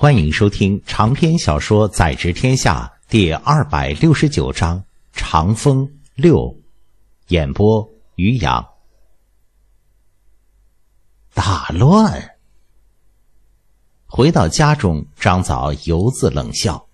欢迎收听长篇小说《宰执天下》第二百六十九章《长风六》，演播：于洋。大乱。回到家中，张早由自冷笑。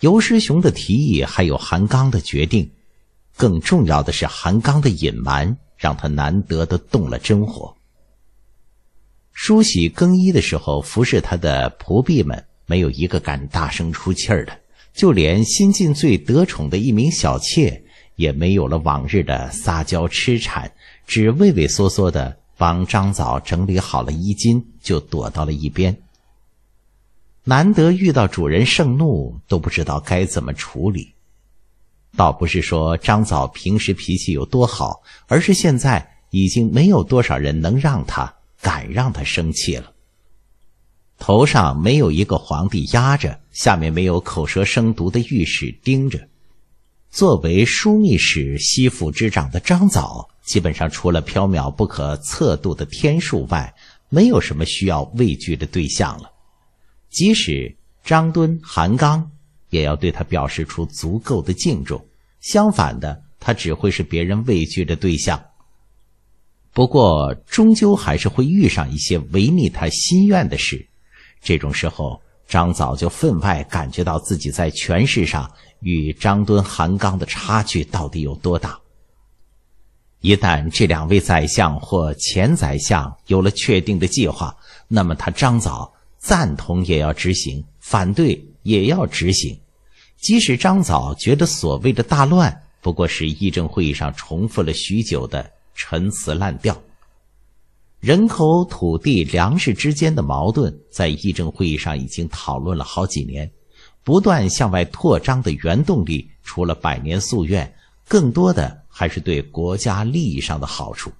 尤师雄的提议，还有韩刚的决定，更重要的是韩刚的隐瞒，让他难得的动了真火。梳洗更衣的时候，服侍他的仆婢们没有一个敢大声出气儿的，就连新晋最得宠的一名小妾也没有了往日的撒娇痴缠，只畏畏缩缩的帮张枣整理好了衣襟，就躲到了一边。难得遇到主人盛怒，都不知道该怎么处理。倒不是说张枣平时脾气有多好，而是现在已经没有多少人能让他。敢让他生气了。头上没有一个皇帝压着，下面没有口舌生毒的御史盯着。作为枢密使、西府之长的张藻，基本上除了缥缈不可测度的天数外，没有什么需要畏惧的对象了。即使张敦、韩刚，也要对他表示出足够的敬重。相反的，他只会是别人畏惧的对象。不过，终究还是会遇上一些违逆他心愿的事。这种时候，张早就分外感觉到自己在权势上与张敦、韩刚的差距到底有多大。一旦这两位宰相或前宰相有了确定的计划，那么他张早赞同也要执行，反对也要执行。即使张早觉得所谓的大乱不过是议政会议上重复了许久的。陈词滥调。人口、土地、粮食之间的矛盾在议政会议上已经讨论了好几年。不断向外扩张的原动力，除了百年夙愿，更多的还是对国家利益上的好处。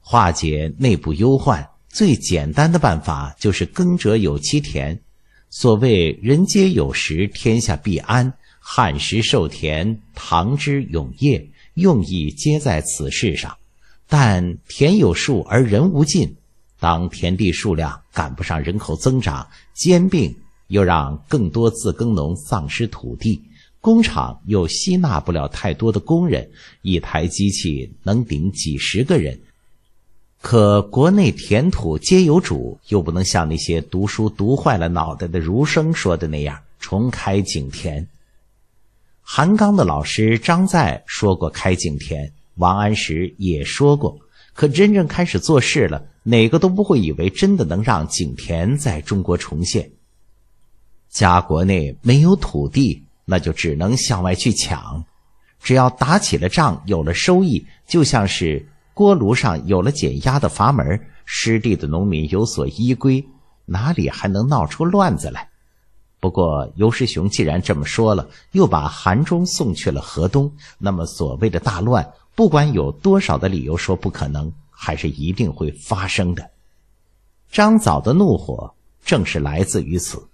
化解内部忧患最简单的办法就是“耕者有其田”。所谓“人皆有食，天下必安”。汉时授田，唐之永业。用意皆在此事上，但田有数而人无尽，当田地数量赶不上人口增长，兼并又让更多自耕农丧失土地，工厂又吸纳不了太多的工人，一台机器能顶几十个人，可国内田土皆有主，又不能像那些读书读坏了脑袋的儒生说的那样重开井田。韩刚的老师张载说过“开井田”，王安石也说过。可真正开始做事了，哪个都不会以为真的能让井田在中国重现。家国内没有土地，那就只能向外去抢。只要打起了仗，有了收益，就像是锅炉上有了减压的阀门，失地的农民有所依归，哪里还能闹出乱子来？不过，尤师雄既然这么说了，又把韩忠送去了河东，那么所谓的大乱，不管有多少的理由说不可能，还是一定会发生的。张藻的怒火正是来自于此。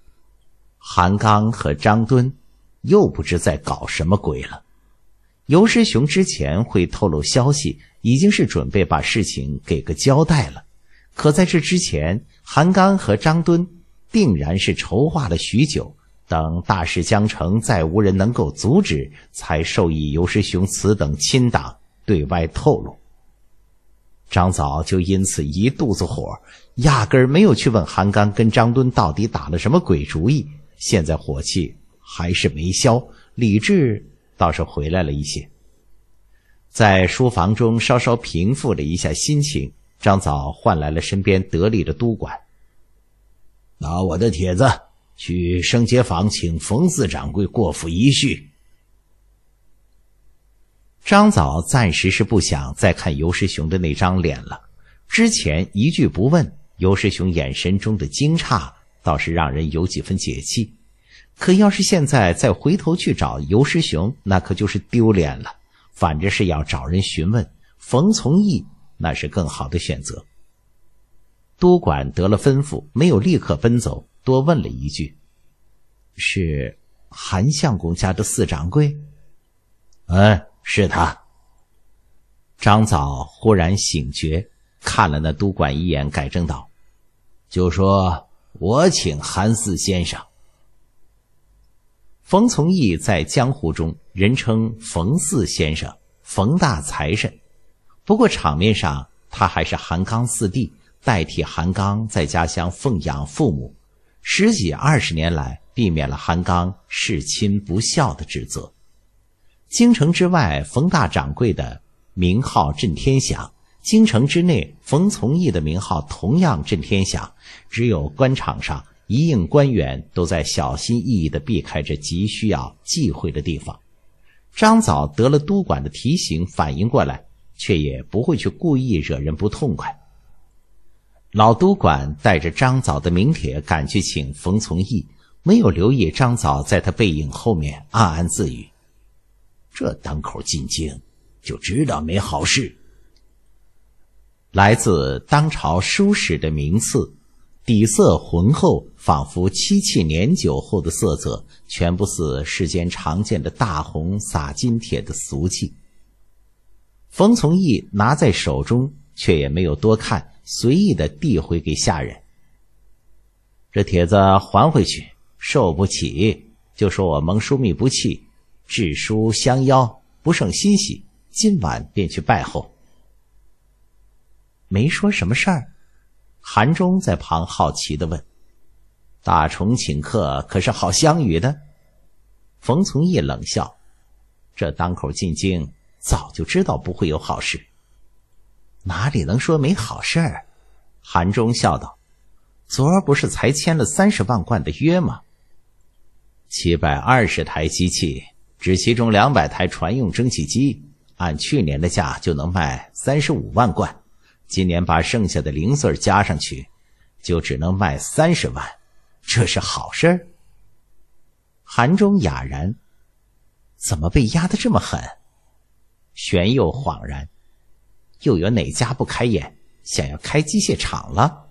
韩刚和张敦又不知在搞什么鬼了。尤师雄之前会透露消息，已经是准备把事情给个交代了，可在这之前，韩刚和张敦。定然是筹划了许久，等大事将成，再无人能够阻止，才授意尤师雄此等亲党对外透露。张藻就因此一肚子火，压根儿没有去问韩刚跟张敦到底打了什么鬼主意。现在火气还是没消，理智倒是回来了一些。在书房中稍稍平复了一下心情，张藻唤来了身边得力的督管。拿我的帖子去升节坊，请冯四掌柜过府一叙。张早暂时是不想再看尤世雄的那张脸了。之前一句不问，尤世雄眼神中的惊诧倒是让人有几分解气。可要是现在再回头去找尤世雄，那可就是丢脸了。反正是要找人询问，冯从义那是更好的选择。都管得了吩咐，没有立刻奔走，多问了一句：“是韩相公家的四掌柜？”“嗯，是他。”张枣忽然醒觉，看了那都管一眼，改正道：“就说我请韩四先生。”冯从义在江湖中人称冯四先生，冯大财神。不过场面上，他还是韩刚四弟。代替韩刚在家乡奉养父母，十几二十年来，避免了韩刚弑亲不孝的指责。京城之外，冯大掌柜的名号震天响；京城之内，冯从义的名号同样震天响。只有官场上一应官员都在小心翼翼的避开这急需要忌讳的地方。张藻得了督管的提醒，反应过来，却也不会去故意惹人不痛快。老都管带着张枣的名帖赶去请冯从义，没有留意张枣在他背影后面暗暗自语：“这当口进京，就知道没好事。”来自当朝书史的名次，底色浑厚，仿佛漆器年久后的色泽，全不似世间常见的大红洒金帖的俗气。冯从义拿在手中，却也没有多看。随意的递回给下人。这帖子还回去，受不起就说我蒙枢密不弃，致书相邀，不胜欣喜，今晚便去拜候。没说什么事儿，韩忠在旁好奇的问：“大虫请客可是好相与的？”冯从义冷笑：“这当口进京，早就知道不会有好事。”哪里能说没好事儿？韩忠笑道：“昨儿不是才签了三十万贯的约吗？七百二十台机器，只其中两百台船用蒸汽机，按去年的价就能卖三十五万贯。今年把剩下的零碎加上去，就只能卖三十万。这是好事儿。”韩忠哑然：“怎么被压的这么狠？”玄佑恍然。又有哪家不开眼，想要开机械厂了？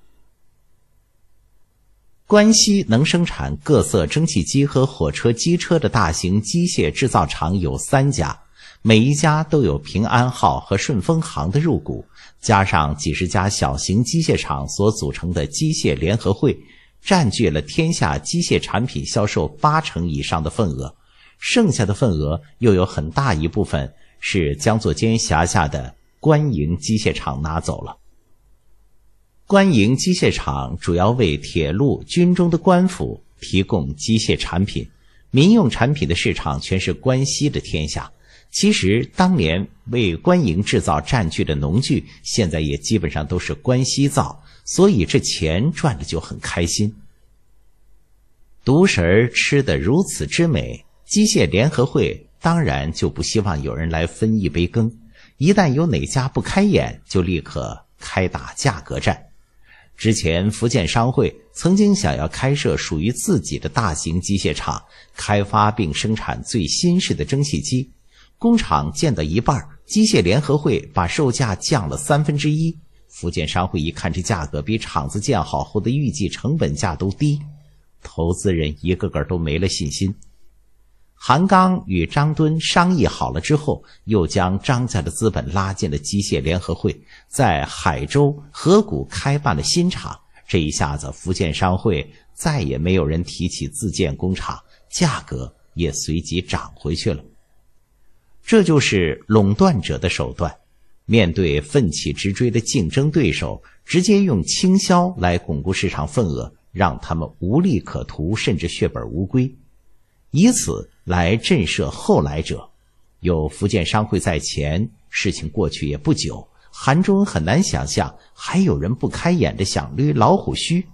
关西能生产各色蒸汽机和火车机车的大型机械制造厂有三家，每一家都有平安号和顺丰行的入股，加上几十家小型机械厂所组成的机械联合会，占据了天下机械产品销售八成以上的份额。剩下的份额又有很大一部分是江作间辖下的。官营机械厂拿走了。官营机械厂主要为铁路、军中的官府提供机械产品，民用产品的市场全是关西的天下。其实当年为官营制造占据的农具，现在也基本上都是关西造，所以这钱赚的就很开心。独食儿吃的如此之美，机械联合会当然就不希望有人来分一杯羹。一旦有哪家不开眼，就立刻开打价格战。之前福建商会曾经想要开设属于自己的大型机械厂，开发并生产最新式的蒸汽机，工厂建到一半，机械联合会把售价降了三分之一。福建商会一看，这价格比厂子建好后的预计成本价都低，投资人一个个都没了信心。韩刚与张敦商议好了之后，又将张家的资本拉进了机械联合会，在海州河谷开办了新厂。这一下子，福建商会再也没有人提起自建工厂，价格也随即涨回去了。这就是垄断者的手段：面对奋起直追的竞争对手，直接用倾销来巩固市场份额，让他们无利可图，甚至血本无归，以此。来震慑后来者，有福建商会在前，事情过去也不久，韩中很难想象还有人不开眼的想捋老虎须。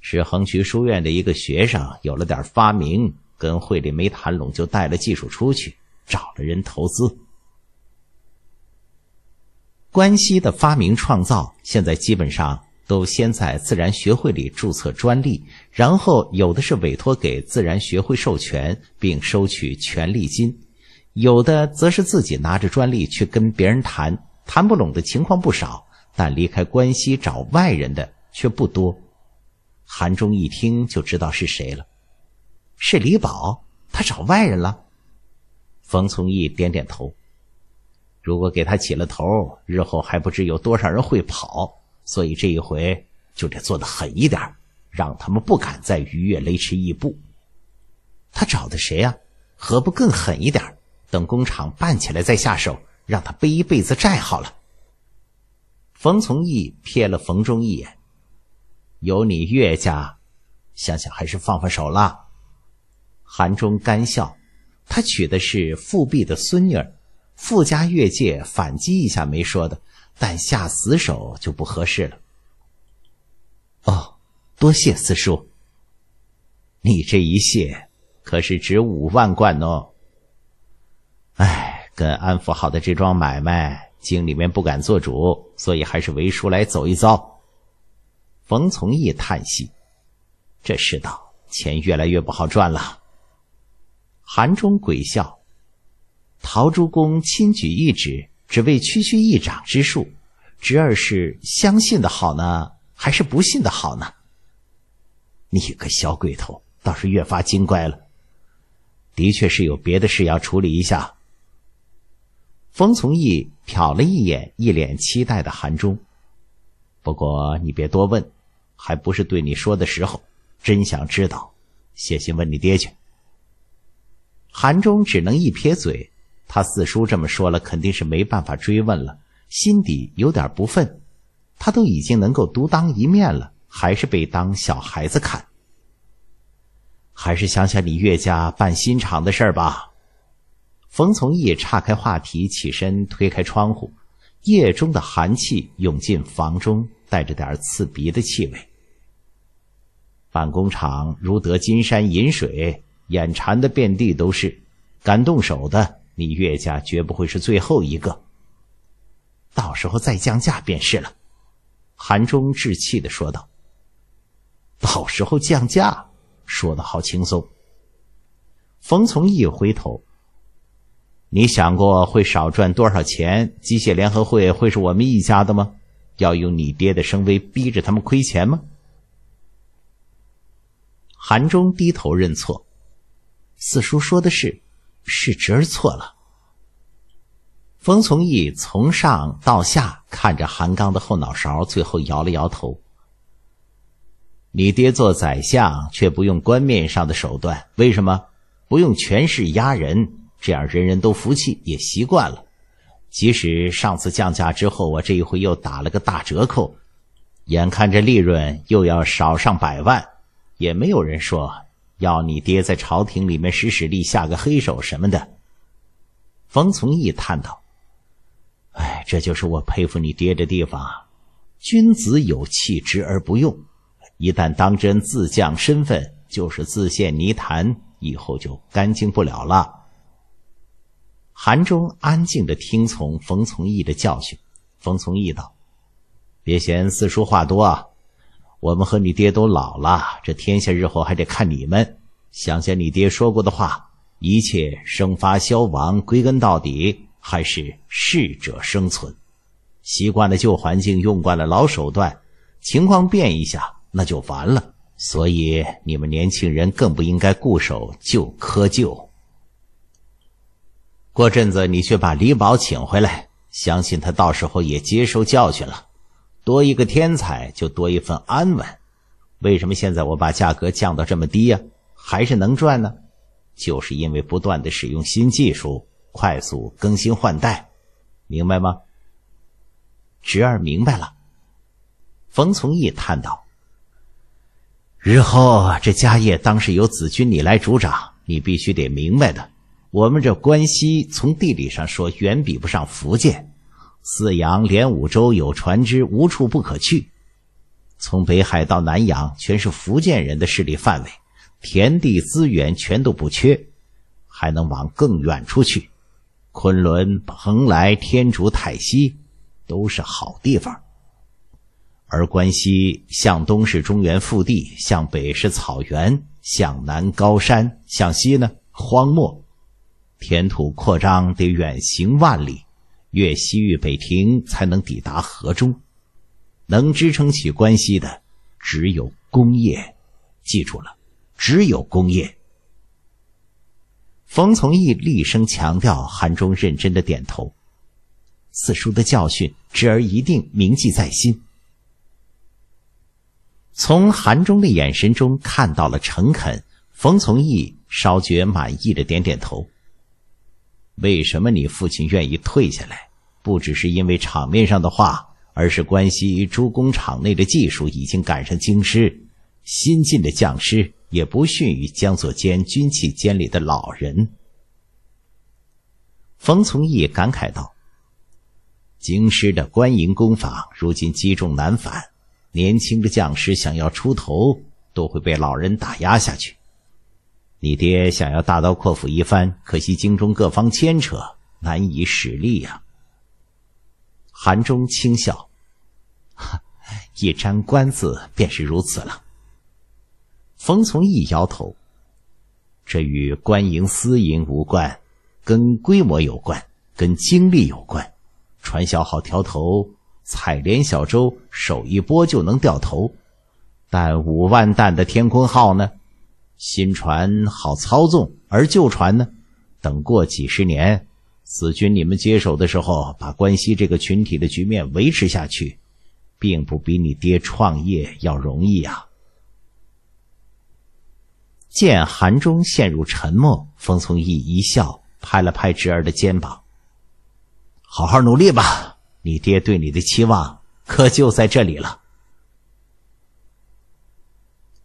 是横渠书院的一个学生有了点发明，跟会里没谈拢，就带了技术出去，找了人投资。关西的发明创造现在基本上。都先在自然学会里注册专利，然后有的是委托给自然学会授权并收取权利金，有的则是自己拿着专利去跟别人谈，谈不拢的情况不少，但离开关西找外人的却不多。韩忠一听就知道是谁了，是李宝，他找外人了。冯从义点点头，如果给他起了头，日后还不知有多少人会跑。所以这一回就得做的狠一点，让他们不敢再逾越雷池一步。他找的谁啊？何不更狠一点？等工厂办起来再下手，让他背一辈子债好了。冯从义瞥了冯中一眼，有你岳家，想想还是放放手了。韩中干笑，他娶的是富弼的孙女儿，富家越界反击一下没说的。但下死手就不合适了。哦，多谢四叔。你这一谢可是值五万贯哦。哎，跟安抚好的这桩买卖，京里面不敢做主，所以还是为叔来走一遭。冯从义叹息：“这世道，钱越来越不好赚了。”韩忠鬼笑：“陶朱公亲举一指。只为区区一掌之数，侄儿是相信的好呢，还是不信的好呢？你个小鬼头，倒是越发精乖了。的确是有别的事要处理一下。冯从义瞟了一眼一脸期待的韩忠，不过你别多问，还不是对你说的时候。真想知道，写信问你爹去。韩忠只能一撇嘴。他四叔这么说了，肯定是没办法追问了。心底有点不忿，他都已经能够独当一面了，还是被当小孩子看。还是想想你岳家办新厂的事儿吧。冯从义岔开话题，起身推开窗户，夜中的寒气涌进房中，带着点刺鼻的气味。办工厂如得金山银水，眼馋的遍地都是，敢动手的。你岳家绝不会是最后一个，到时候再降价便是了。”韩中稚气的说道。“到时候降价，说的好轻松。”冯从义回头：“你想过会少赚多少钱？机械联合会会是我们一家的吗？要用你爹的声威逼着他们亏钱吗？”韩中低头认错：“四叔说的是。”是侄儿错了。冯从义从上到下看着韩刚的后脑勺，最后摇了摇头。你爹做宰相却不用官面上的手段，为什么不用权势压人？这样人人都服气，也习惯了。即使上次降价之后，我这一回又打了个大折扣，眼看着利润又要少上百万，也没有人说。要你爹在朝廷里面使使力，下个黑手什么的。冯从义叹道：“哎，这就是我佩服你爹的地方。君子有气直而不用，一旦当真自降身份，就是自陷泥潭，以后就干净不了了。”韩忠安静的听从冯从义的教训。冯从义道：“别嫌四叔话多啊。”我们和你爹都老了，这天下日后还得看你们。想想你爹说过的话，一切生发消亡，归根到底还是适者生存。习惯了旧环境，用惯了老手段，情况变一下，那就完了。所以你们年轻人更不应该固守旧窠臼。过阵子你去把李宝请回来，相信他到时候也接受教训了。多一个天才，就多一份安稳。为什么现在我把价格降到这么低呀？还是能赚呢？就是因为不断的使用新技术，快速更新换代，明白吗？侄儿明白了。冯从义叹道：“日后这家业当是由子君你来主掌，你必须得明白的。我们这关西从地理上说，远比不上福建。”四洋连五洲，有船只，无处不可去。从北海到南洋，全是福建人的势力范围，田地资源全都不缺，还能往更远处去。昆仑、蓬莱、天竺、泰西，都是好地方。而关西向东是中原腹地，向北是草原，向南高山，向西呢荒漠，田土扩张得远行万里。越西域北庭才能抵达河中，能支撑起关系的只有工业。记住了，只有工业。冯从义厉声强调，韩忠认真的点头。四叔的教训，侄儿一定铭记在心。从韩忠的眼神中看到了诚恳，冯从义稍觉满意的点点头。为什么你父亲愿意退下来？不只是因为场面上的话，而是关系朱工厂内的技术已经赶上京师，新进的匠师也不逊于江左监军器监里的老人。冯从义感慨道：“京师的官营工坊如今积重难返，年轻的匠师想要出头，都会被老人打压下去。”你爹想要大刀阔斧一番，可惜京中各方牵扯，难以使力呀。韩忠轻笑：“一沾官字，便是如此了。”冯从义摇头：“这与官营私营无关，跟规模有关，跟精力有关。船小好调头，采莲小舟手一拨就能掉头，但五万担的天空号呢？”新船好操纵，而旧船呢？等过几十年，子君，你们接手的时候，把关西这个群体的局面维持下去，并不比你爹创业要容易啊。见韩忠陷入沉默，冯从义一笑，拍了拍侄儿的肩膀：“好好努力吧，你爹对你的期望可就在这里了。”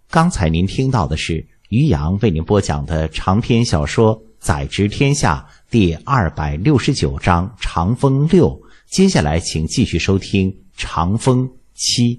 刚才您听到的是。于洋为您播讲的长篇小说《宰执天下》第二百六十九章《长风六》，接下来请继续收听《长风七》。